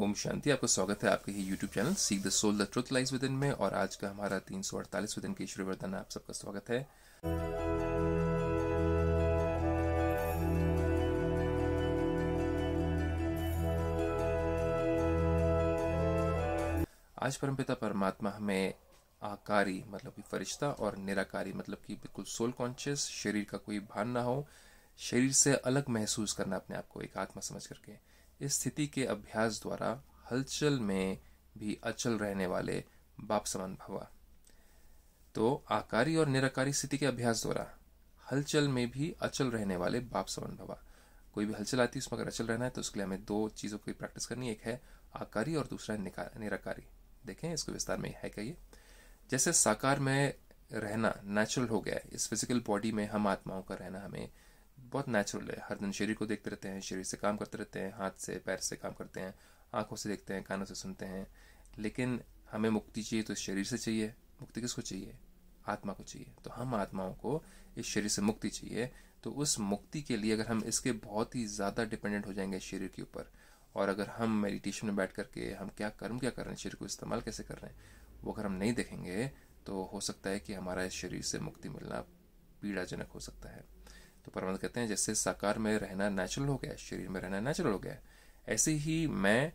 ओम शांति आपका स्वागत है आपके ही YouTube channel see the soul the truth lies within में और आज का हमारा तीन सौ अड़तालीस विदिन के ईश्वरी वर्धन आप सबका स्वागत है आज परमपिता परमात्मा हमें आकारी मतलब कि फरिश्ता और निराकारी मतलब कि बिल्कुल सोल कॉन्शियस शरीर का कोई भान ना हो शरीर से अलग महसूस करना अपने आप को एक आत्मा समझ करके इस स्थिति के अभ्यास द्वारा हलचल में भी अचल रहने वाले बाप समान भवा तो आकारी और निराकारी स्थिति के अभ्यास द्वारा हलचल में भी अचल रहने वाले बाप समान भवा कोई भी हलचल आती है उसमें अगर अचल रहना है तो उसके लिए हमें दो चीज़ों की प्रैक्टिस करनी एक है आकारी और दूसरा है निराकारी देखें इसको विस्तार में है कहिए जैसे साकार में रहना नेचुरल हो गया है इस फिजिकल बॉडी में हम आत्माओं का रहना हमें बहुत नेचुरल है हर दिन शरीर को देखते रहते हैं शरीर से काम करते रहते हैं हाथ से पैर से काम करते हैं आंखों से देखते हैं कानों से सुनते हैं लेकिन हमें मुक्ति चाहिए तो शरीर से चाहिए मुक्ति किसको चाहिए आत्मा को चाहिए तो हम आत्माओं को इस शरीर से मुक्ति चाहिए तो उस मुक्ति के लिए अगर हम इसके बहुत ही ज़्यादा डिपेंडेंट हो जाएंगे शरीर के ऊपर और अगर हम मेडिटेशन में बैठ करके हम क्या कर्म क्या कर रहे हैं शरीर को इस्तेमाल कैसे कर रहे हैं वो अगर हम नहीं देखेंगे तो हो सकता है कि हमारा इस शरीर से मुक्ति मिलना पीड़ाजनक हो सकता है तो परमात्मा कहते हैं जैसे साकार में रहना नेचुरल हो गया शरीर में रहना नेचुरल हो गया ऐसे ही मैं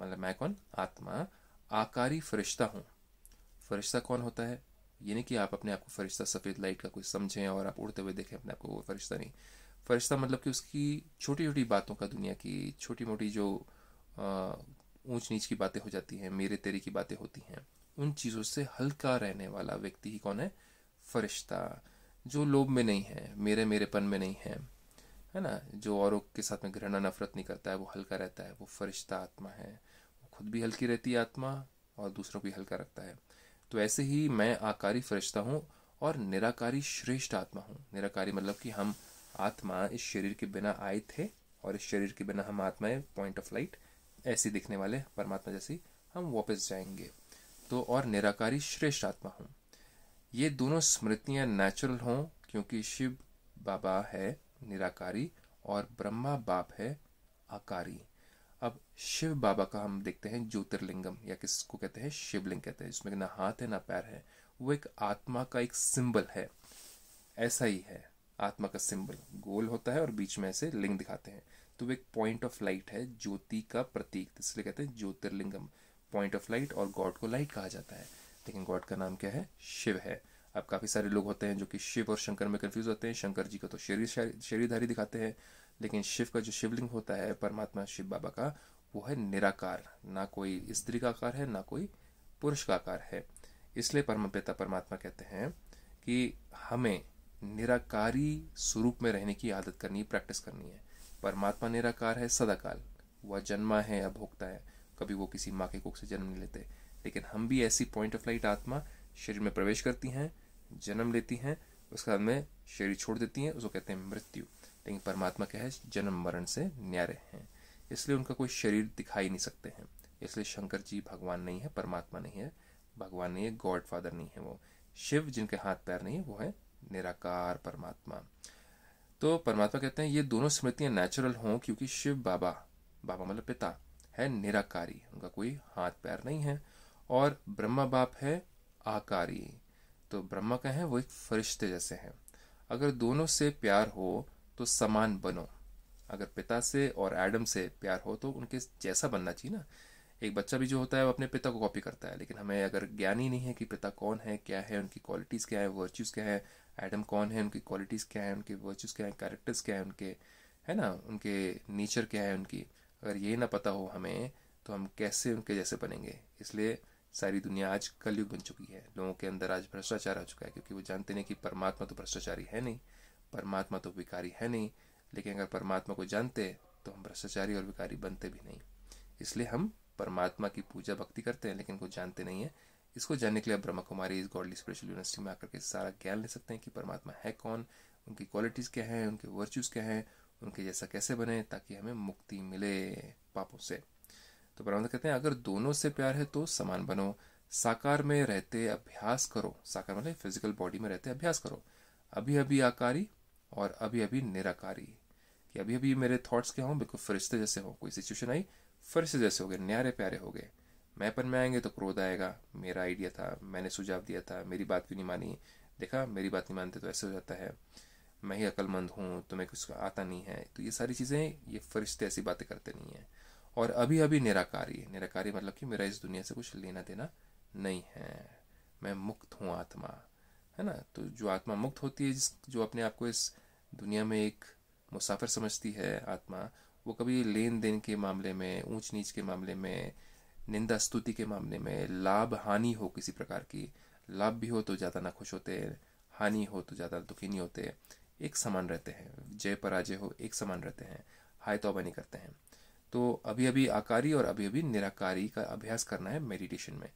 मतलब मैं कौन आत्मा आकारी फरिश्ता हूँ फरिश्ता कौन होता है ये नहीं कि आप अपने आप को फरिश्ता सफ़ेद लाइट का कोई समझें और आप उड़ते हुए देखें अपने आप को वो फरिश्ता नहीं फरिश्ता मतलब कि उसकी छोटी छोटी बातों का दुनिया की छोटी मोटी जो ऊंच नीच की बातें हो जाती हैं मेरे तेरे की बातें होती हैं उन चीज़ों से हल्का रहने वाला व्यक्ति ही कौन है फरिश्ता जो लोभ में नहीं है मेरे मेरेपन में नहीं है है ना जो औरों के साथ में घृणा नफरत नहीं करता है वो हल्का रहता है वो फरिश्ता आत्मा है वो खुद भी हल्की रहती है आत्मा और दूसरों को भी हल्का रखता है तो ऐसे ही मैं आकारी फरिश्ता हूँ और निराकारी श्रेष्ठ आत्मा हूँ निराकारी मतलब कि हम आत्मा इस शरीर के बिना आए थे और इस शरीर के बिना हम आत्माएं पॉइंट ऑफ लाइट ऐसी दिखने वाले परमात्मा जैसी हम वापस जाएंगे तो और निराकारी श्रेष्ठ आत्मा हूँ ये दोनों स्मृतियां नेचुरल हों क्योंकि शिव बाबा है निराकारी और ब्रह्मा बाप है आकारी अब शिव बाबा का हम देखते हैं ज्योतिर्लिंगम या किसको कहते हैं शिवलिंग कहते हैं जिसमें ना हाथ है ना पैर है वो एक आत्मा का एक सिंबल है ऐसा ही है आत्मा का सिंबल गोल होता है और बीच में ऐसे लिंग दिखाते हैं तो वो एक पॉइंट ऑफ लाइट है ज्योति का प्रतीक इसलिए कहते हैं ज्योतिर्लिंगम पॉइंट ऑफ लाइट और गॉड को लाइट कहा जाता है लेकिन गॉड का नाम क्या है शिव है अब काफ़ी सारे लोग होते हैं जो कि शिव और शंकर में कन्फ्यूज होते हैं शंकर जी का तो शरीर शरीरधारी दिखाते हैं लेकिन शिव का जो शिवलिंग होता है परमात्मा शिव बाबा का वो है निराकार ना कोई स्त्री का आकार है ना कोई पुरुष का आकार है इसलिए परम पिता परमात्मा कहते हैं कि हमें निराकारी स्वरूप में रहने की आदत करनी प्रैक्टिस करनी है परमात्मा निराकार है सदाकाल वह जन्मा है या भोगता है कभी वो किसी माँ के कोख से जन्म नहीं लेते लेकिन हम भी ऐसी पॉइंट ऑफ लाइट आत्मा शरीर में प्रवेश करती हैं जन्म लेती हैं उसके बाद में शरीर छोड़ देती हैं उसको कहते हैं मृत्यु लेकिन परमात्मा क्या है जन्म मरण से न्यारे हैं इसलिए उनका कोई शरीर दिखाई नहीं सकते हैं इसलिए शंकर जी भगवान नहीं है परमात्मा नहीं है भगवान नहीं है गॉड फादर नहीं है वो शिव जिनके हाथ पैर नहीं है वो है निराकार परमात्मा तो परमात्मा कहते हैं ये दोनों स्मृतियां नेचुरल हों क्योंकि शिव बाबा बाबा मतलब पिता है निराकारी उनका कोई हाथ पैर नहीं है और ब्रह्मा बाप है आकारी तो ब्रह्मा कहें है वो एक फरिश्ते जैसे हैं अगर दोनों से प्यार हो तो समान बनो अगर पिता से और एडम से प्यार हो तो उनके जैसा बनना चाहिए ना एक बच्चा भी जो होता है वो अपने पिता को कॉपी करता है लेकिन हमें अगर ज्ञान ही नहीं है कि पिता कौन है क्या है उनकी क्वालिटीज़ क्या है वर्च्यूज़ क्या है एडम कौन है उनकी क्वालिटीज़ क्या है उनके वर्च्यूज़ क्या है कैरेक्टर्स क्या है उनके है ना उनके नेचर क्या है उनकी अगर ये ना पता हो हमें तो हम कैसे उनके जैसे बनेंगे इसलिए सारी दुनिया आज कलयुग बन चुकी है लोगों के अंदर आज भ्रष्टाचार आ चुका है क्योंकि वो जानते नहीं कि परमात्मा तो भ्रष्टाचारी है नहीं परमात्मा तो विकारी है नहीं लेकिन अगर परमात्मा को जानते तो हम भ्रष्टाचारी और विकारी बनते भी नहीं इसलिए हम परमात्मा की पूजा भक्ति करते हैं लेकिन वो जानते नहीं है इसको जानने के लिए ब्रह्म कुमारी इस गॉडली स्पिरिचुअल यूनिवर्सिटी में आकर के सारा ज्ञान ले सकते हैं कि परमात्मा है कौन उनकी क्वालिटीज़ क्या हैं उनके वर्च्यूज़ क्या हैं उनके जैसा कैसे बने ताकि हमें मुक्ति मिले पापों से तो प्रबंध कहते हैं अगर दोनों से प्यार है तो समान बनो साकार में रहते अभ्यास करो साकार मतलब फिजिकल बॉडी में रहते अभ्यास करो अभी अभी आकारी और अभी अभी निराकारी कि अभी अभी मेरे थॉट्स क्या हों बिल्कुल फरिश्ते जैसे हों कोई सिचुएशन आई फरिश्ते जैसे हो गए न्यारे प्यारे हो गए मैपन में आएंगे तो क्रोध आएगा मेरा आइडिया था मैंने सुझाव दिया था मेरी बात क्यों नहीं मानी देखा मेरी बात नहीं मानते तो ऐसे हो जाता है मैं ही अक्लमंद हूँ तुम्हें कुछ आता नहीं है तो ये सारी चीज़ें ये फरिश्ते ऐसी बातें करते नहीं हैं और अभी अभी निराकारी निराकारी मतलब कि मेरा इस दुनिया से कुछ लेना देना नहीं है मैं मुक्त हूँ आत्मा है ना तो जो आत्मा मुक्त होती है जिस जो अपने आप को इस दुनिया में एक मुसाफिर समझती है आत्मा वो कभी लेन देन के मामले में ऊंच नीच के मामले में निंदा स्तुति के मामले में लाभ हानि हो किसी प्रकार की लाभ भी हो तो ज़्यादा ना खुश होते हानि हो तो ज़्यादा दुखी नहीं होते एक समान रहते हैं जय पराजय हो एक समान रहते हैं हाय तोबा नहीं करते हैं तो अभी अभी आकारी और अभी अभी निराकारी का अभ्यास करना है मेडिटेशन में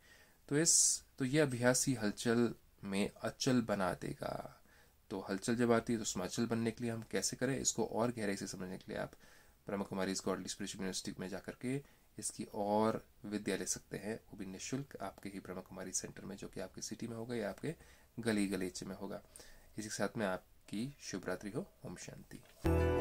तो इस तो ये अभ्यास ही हलचल में अचल बना देगा तो हलचल जब आती है तो समाचल बनने के लिए हम कैसे करें इसको और गहराई से समझने के लिए आप ब्रह्म कुमारी गॉडली स्पिरिचुअल यूनिवर्सिटी में जा करके इसकी और विद्या ले सकते हैं वो भी निःशुल्क आपके ही ब्रह्म कुमारी सेंटर में जो कि आपके सिटी में होगा या आपके गली गलीचे में होगा इसी के साथ में आपकी शुभरात्रि हो ओम शांति